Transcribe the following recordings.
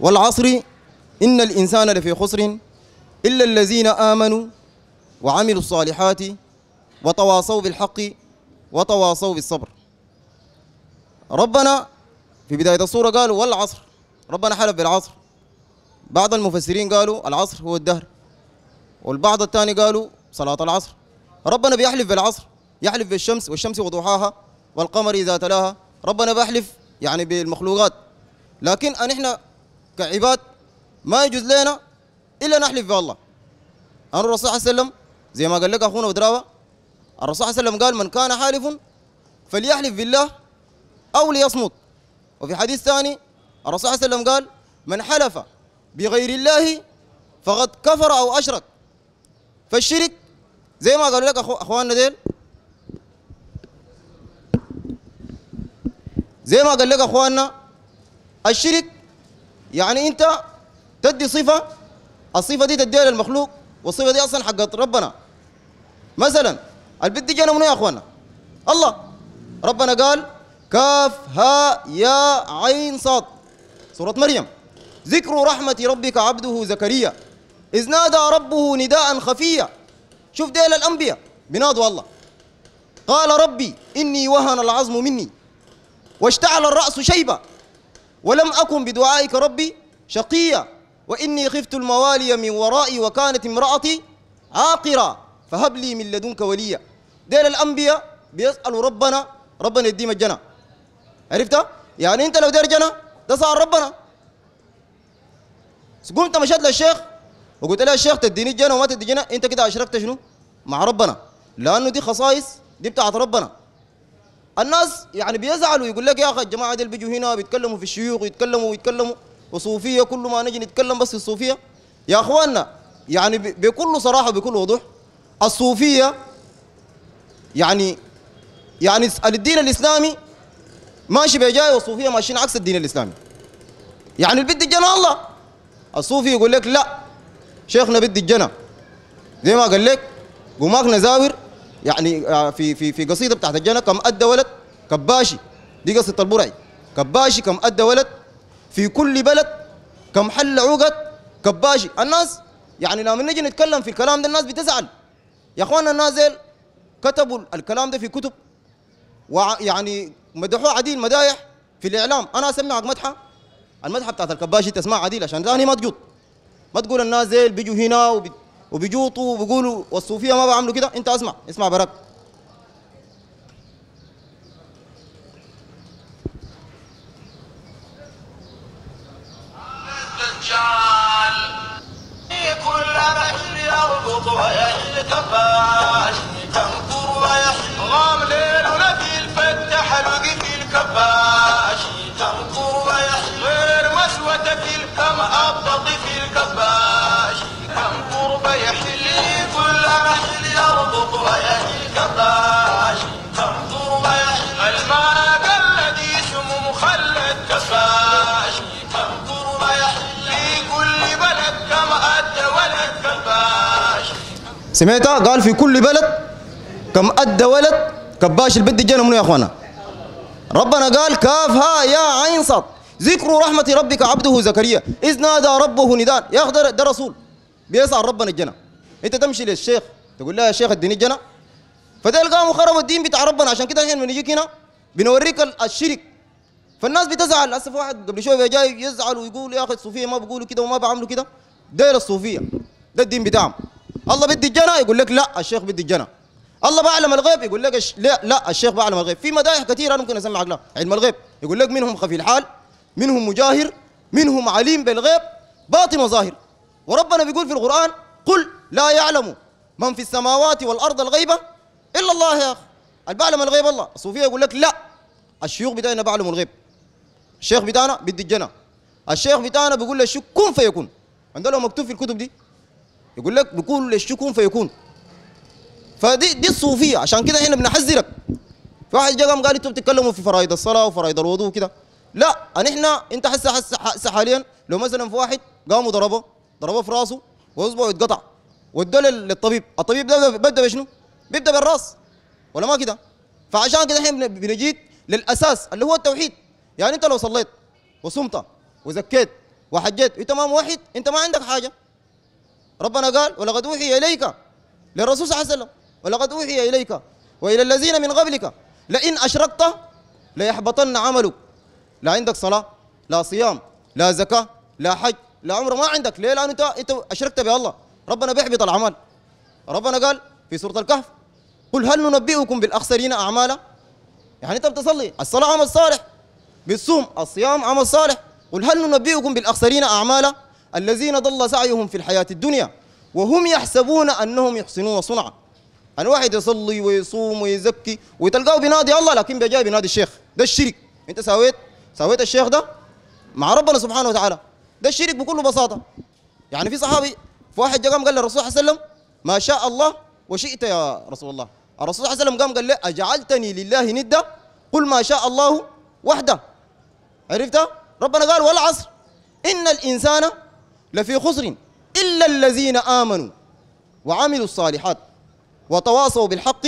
والعصر إن الإنسان لفي خسر إلا الذين آمنوا وعملوا الصالحات وتواصوا بالحق وتواصوا بالصبر ربنا في بداية الصورة قالوا والعصر ربنا حلف بالعصر بعض المفسرين قالوا العصر هو الدهر والبعض الثاني قالوا صلاة العصر ربنا بيحلف بالعصر يحلف بالشمس والشمس وضحاها والقمر إذا تلاها ربنا بيحلف يعني بالمخلوقات لكن أن احنا كعباد ما يجوز لنا الا نحلف بالله ان الرسول صلى الله عليه وسلم زي ما قال لك اخونا ودراوه الرسول صلى الله عليه وسلم قال من كان حالف فليحلف بالله او ليصمت وفي حديث ثاني الرسول صلى الله عليه وسلم قال من حلف بغير الله فقد كفر او اشرك فالشرك زي ما قال لك أخو اخواننا ديل زي ما قال لك اخواننا الشرك يعني انت تدي صفه الصفه دي تديها للمخلوق والصفه دي اصلا حقت ربنا مثلا البنت دي جانا منو يا اخوانا الله ربنا قال كاف ها يا عين صاد سوره مريم ذكر رحمه ربك عبده زكريا اذ نادى ربه نداء خفيا شوف ديل الانبياء بنادوا الله قال ربي اني وهن العظم مني واشتعل الراس شيبا ولم أكن بدعائك ربي شقيا وإني خفت الموالي من ورائي وكانت امرأتي عاقرة فهب لي من لدنك وليا ديل الأنبياء بيسألوا ربنا ربنا يديم الجنة عرفت؟ يعني أنت لو دير جنة تسأل ربنا قمت مشيت للشيخ وقلت له يا شيخ تديني الجنة وما تدي الجنة أنت كده أشركت شنو؟ مع ربنا لأنه دي خصائص دي بتاعت ربنا الناس يعني بيزعلوا يقول لك يا اخي الجماعه دي بيجوا هنا بيتكلموا في الشيوخ ويتكلموا ويتكلموا وصوفيه كل ما نجي نتكلم بس في الصوفيه يا اخواننا يعني بكل صراحه بكل وضوح الصوفيه يعني يعني الدين الاسلامي ماشي بجاي والصوفيه ماشيين عكس الدين الاسلامي يعني البد الجنه الله الصوفي يقول لك لا شيخنا بدي الجنه زي ما قال لك قماك نزاور يعني آه, في في في قصيده بتاعت الجنه كم ادى ولد كباشي دي قصه البرعي كباشي كم ادى ولد في كل بلد كم حل عقد كباشي الناس يعني لما نجي نتكلم في الكلام ده الناس بتزعل يا اخوانا الناس كتبوا الكلام ده في كتب ويعني مدحوه عديل مدايح في الاعلام انا اسمعك مدحه المدحه بتاعت الكباشي تسمع عديل عشان ثاني ما تقول ما تقول الناس بيجوا هنا وبت وبيجوا وبيقولوا والصوفيه ما بيعملوا كده انت اسمع اسمع براك سمعتها قال في كل بلد كم أدى ولد كباش البد الجنة منو يا أخوانا ربنا قال كافها يا عين صاد ذكر رحمة ربك عبده زكريا إذ نادى ربه نداء يا أخ ده رسول بيسعى ربنا الجنة أنت تمشي للشيخ تقول له يا شيخ اديني الجنة فتلقاهم خربوا الدين بتاع ربنا عشان كده الحين بنجيك هنا بنوريك الشرك فالناس بتزعل للاسف واحد قبل شويه جاي يزعل ويقول يا اخي الصوفيه ما بيقولوا كده وما بيعملوا كده داير الصوفيه ده الدين بتاعهم الله بدي الجنة يقول لك لا الشيخ بدي الجنة الله بعلم الغيب يقول لك لا لا الشيخ بعلم الغيب في مدايح كثيرة أنا ممكن أسمعك لا علم الغيب يقول لك منهم خفي الحال منهم مجاهر منهم عليم بالغيب باطن وظاهر وربنا بيقول في القرآن قل لا يعلم من في السماوات والأرض الغيبة إلا الله يا أخي بعلم الغيب الله الصوفية يقول لك لا الشيوخ بتاعنا بعلم الغيب الشيخ بتاعنا بدي الجنة الشيخ بتاعنا بيقول لك كن فيكون عندنا مكتوب في الكتب دي يقول لك بيقول للشكون فيكون فدي دي الصوفيه عشان كده هنا بنحذرك في واحد جا قام قال انتوا بتتكلموا في فرائض الصلاه وفرائض الوضوء وكده لا احنا انت حس حس حاليا لو مثلا في واحد قام وضربه ضربه في راسه واصبعه يتقطع وادوه للطبيب الطبيب ده بيبدا بشنو؟ بيبدا بالراس ولا ما كده؟ فعشان كده احنا بنجيت للاساس اللي هو التوحيد يعني انت لو صليت وصمت وزكيت وحجيت انت ما واحد انت ما عندك حاجه ربنا قال ولقد أوحي إليك للرسول صلى الله عليه وسلم ولقد أوحي إليك وإلى الذين من قبلك لئن أشركت ليحبطن عملك لا عندك صلاة لا صيام لا زكاة لا حج لا عمره ما عندك ليه لأن أنت أنت أشركت بالله ربنا بيحبط العمل ربنا قال في سورة الكهف قل هل ننبئكم بالأخسرين أعمالا يعني أنت بتصلي الصلاة عمل صالح بتصوم الصيام عمل صالح قل هل ننبئكم بالأخسرين أعمالا الذين ضل سعيهم في الحياة الدنيا وهم يحسبون أنهم يحسنون صنعا أن واحد يصلي ويصوم ويزكي وتلقاه بينادي الله لكن بيجاي بينادي الشيخ ده الشرك أنت سويت سويت الشيخ ده مع ربنا سبحانه وتعالى ده الشرك بكل بساطة يعني في صحابي في واحد جا قام قال للرسول صلى الله عليه وسلم ما شاء الله وشئت يا رسول الله الرسول صلى الله عليه وسلم قام قال له أجعلتني لله ندا قل ما شاء الله وحده عرفت ربنا قال والعصر إن الإنسان لفي خسر إلا الذين آمنوا وعملوا الصالحات وتواصوا بالحق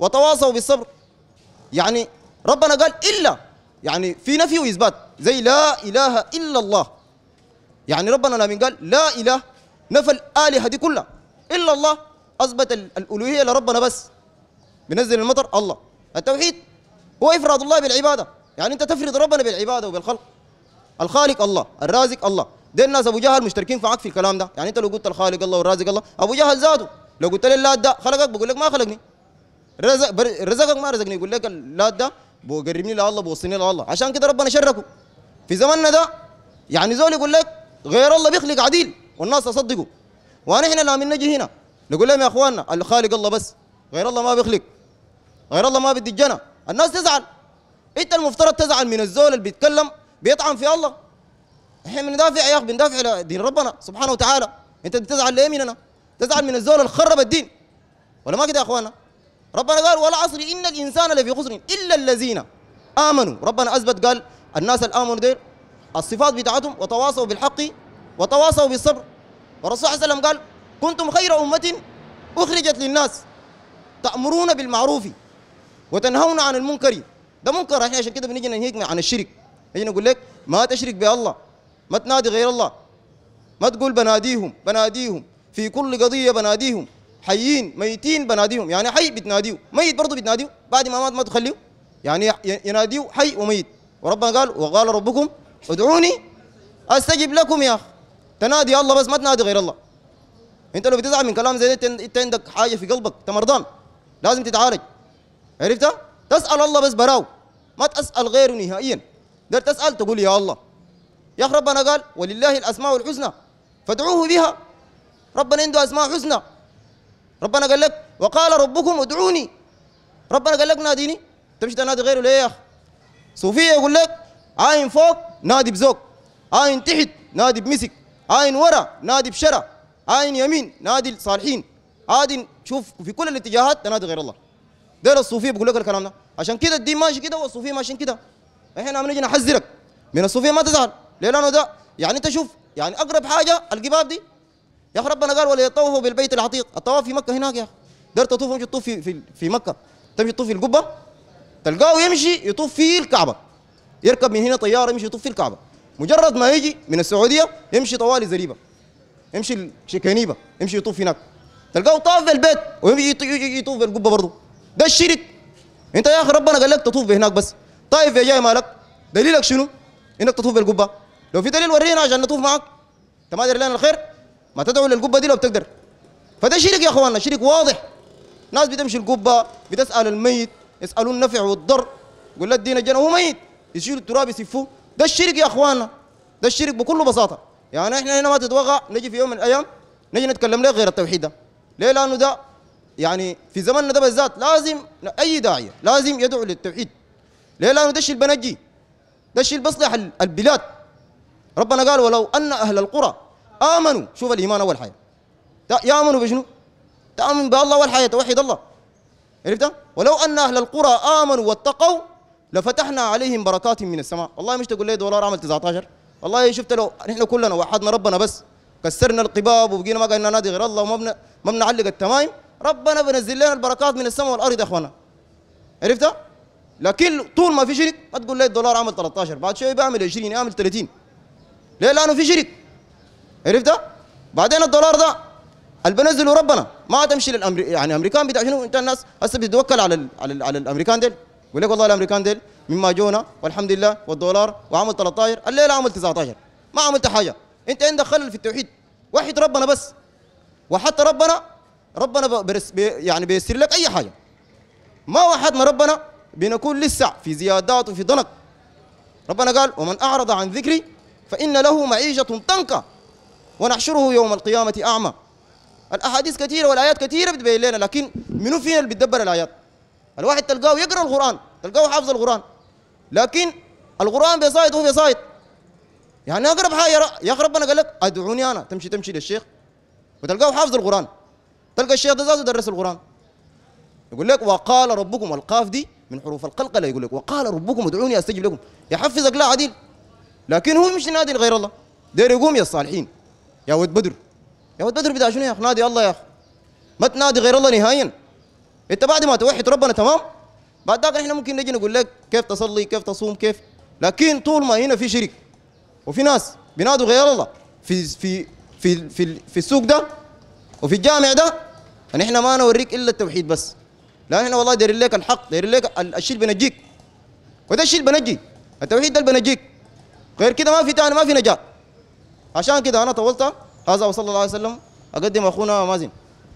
وتواصوا بالصبر يعني ربنا قال إلا يعني في نفي وإثبات زي لا إله إلا الله يعني ربنا لما قال لا إله نفى الآلهة دي كلها إلا الله أثبت الألوهية لربنا بس بنزل المطر الله التوحيد هو إفراد الله بالعبادة يعني أنت تفرد ربنا بالعبادة وبالخلق الخالق الله الرازق الله ده الناس ابو جهل مشتركين معاك في الكلام ده يعني انت لو قلت الخالق الله والرازق الله ابو جهل ذاته لو قلت لي لا ده خلقك بقول لك ما خلقني رزق رزقك ما رزقني يقول لك لا ده بقربني لله بوصلني لله عشان كده ربنا شركه في زماننا ده يعني زول يقول لك غير الله بيخلق عديل والناس تصدقوا ونحن لا من نجي هنا نقول لهم يا اخواننا الخالق الله بس غير الله ما بيخلق غير الله ما بيدجنا الناس تزعل انت المفترض تزعل من الزول اللي بيتكلم بيطعن في الله احنا بندافع يا اخي بندافع دين ربنا سبحانه وتعالى انت بتزعل ليه مننا؟ تزعل من الزول اللي خرب الدين ولا ما كده يا اخوانا؟ ربنا قال والعصر ان الانسان لفي خسر الا الذين امنوا ربنا اثبت قال الناس اللي امنوا دير الصفات بتاعتهم وتواصوا بالحق وتواصوا بالصبر والرسول صلى الله عليه وسلم قال كنتم خير امه اخرجت للناس تامرون بالمعروف وتنهون عن المنكر ده منكر احنا عشان كده بنيجي ننهيك عن الشرك نيجي نقول لك ما تشرك بالله ما تنادي غير الله ما تقول بناديهم بناديهم في كل قضيه بناديهم حيين ميتين بناديهم يعني حي بتناديه ميت برضه بتناديه بعد ما مات ما تخليه يعني يناديه حي وميت وربنا قال وقال ربكم ادعوني استجب لكم يا اخي تنادي الله بس ما تنادي غير الله انت لو بتزعل من كلام زي ده انت عندك حاجه في قلبك انت مرضان لازم تتعالج عرفتها تسال الله بس براو ما تسال غيره نهائيا ده تسال تقول يا الله يا أخي ربنا قال ولله الأسماء الحسنى فادعوه بها ربنا عنده أسماء حسنى ربنا قال لك وقال ربكم ادعوني ربنا قال لك ناديني تمشي تنادي غيره ليه يا أخي صوفية يقول لك عاين فوق نادي بزوق عاين تحت نادي بمسك عاين ورا نادي بشرى عاين يمين نادي الصالحين عادي شوف في كل الاتجاهات تنادي غير الله دير الصوفيه بيقول لك الكلام ده عشان كده الدين ماشي كده والصوفيه ماشيين كده احنا عم نجي نحذرك من الصوفيه ما تزعل ليه لانه ده يعني انت شوف يعني اقرب حاجه القباب دي يا اخي ربنا قال وليطوفوا بالبيت العتيق الطواف في مكه هناك يا اخي دار تطوف امشي تطوف في, في في مكه تمشي تطوف في القبه تلقاه يمشي يطوف في الكعبه يركب من هنا طياره يمشي يطوف في الكعبه مجرد ما يجي من السعوديه يمشي طوالي زريبه يمشي كنيبه يمشي يطوف هناك تلقاه طاف في البيت ويمشي يطوف في القبه برضه ده الشرك انت يا اخي ربنا قال لك تطوف هناك بس طايف يا جاي مالك دليلك شنو انك تطوف في القبه لو في دليل ورينا عشان نطوف معاك انت ما لنا الخير ما تدعو للقبه دي لو بتقدر فده شرك يا اخواننا شرك واضح ناس بتمشي القبه بتسال الميت يسالوا النفع والضر يقول لا الدين الجنه هو ميت يشيلوا التراب يسفوه ده الشرك يا اخواننا ده الشرك بكل بساطه يعني احنا هنا ما تتوقع نجي في يوم من الايام نجي نتكلم ليه غير التوحيد ده ليه لانه ده يعني في زماننا ده بالذات لازم اي داعيه لازم يدعو للتوحيد ليه لانه ده الشيء البنجي ده الشيء اللي بيصلح البلاد ربنا قال ولو أن أهل القرى آمنوا شوف الإيمان أول حاجة يآمنوا بشنو؟ تآمن بالله أول حاجة توحد الله عرفت؟ ولو أن أهل القرى آمنوا واتقوا لفتحنا عليهم بركات من السماء والله مش تقول لي دولار عمل 19 والله شفت لو نحن كلنا وحدنا ربنا بس كسرنا القباب وبقينا ما قلنا نادي غير الله وما بن... ما بنعلق التمايم ربنا بنزل لنا البركات من السماء والارض يا اخوانا عرفت لكن طول ما في شرك ما تقول لي الدولار عمل 13 بعد شوي بعمل 20 اعمل 30 ليه لانه في شرك عرفت بعدين الدولار ده اللي بنزله ربنا ما تمشي للامر يعني الامريكان بتاع شنو انت الناس هسه بتتوكل على ال... على ال... على الامريكان ديل يقول لك والله الامريكان ديل مما جونا والحمد لله والدولار وعمل 13 الليله عمل 19 ما عملت حاجه انت عندك خلل في التوحيد وحد ربنا بس وحتى ربنا ربنا برس بي يعني بيسر لك اي حاجه ما وحدنا ربنا بنكون لسه في زيادات وفي ضنك ربنا قال ومن اعرض عن ذكري فإن له معيشة ضنكة ونحشره يوم القيامة أعمى الأحاديث كثيرة والآيات كثيرة بتبين لنا لكن منو فينا اللي بيتدبر الآيات الواحد تلقاه يقرأ القرآن تلقاه حافظ القرآن لكن القرآن بيصايد هو بيصايد يعني أقرب حاجة يا أخي ربنا قال لك أدعوني أنا تمشي تمشي للشيخ وتلقاه حافظ القرآن تلقى الشيخ ده درس القرآن يقول لك وقال ربكم والقاف دي من حروف القلقلة يقول لك وقال ربكم ادعوني أستجب لكم يحفزك لا عديل لكن هو مش نادي غير الله دير يقوم يا الصالحين يا ود بدر يا ود بدر بدا شنو يا اخ نادي الله يا اخي ما تنادي غير الله نهائيا انت بعد ما توحد ربنا تمام بعد ذاك احنا ممكن نجي نقول لك كيف تصلي كيف تصوم كيف لكن طول ما هنا في شرك وفي ناس بينادوا غير الله في في في في, في السوق ده وفي الجامع ده ان احنا ما نوريك الا التوحيد بس لا احنا والله دايرين لك الحق دايرين لك الشيء اللي بنجيك وده الشيء اللي بنجي التوحيد ده اللي بنجيك غير كده ما في تاني ما في نجاة عشان كده أنا طولت هذا وصلى الله عليه وسلم أقدم أخونا مازن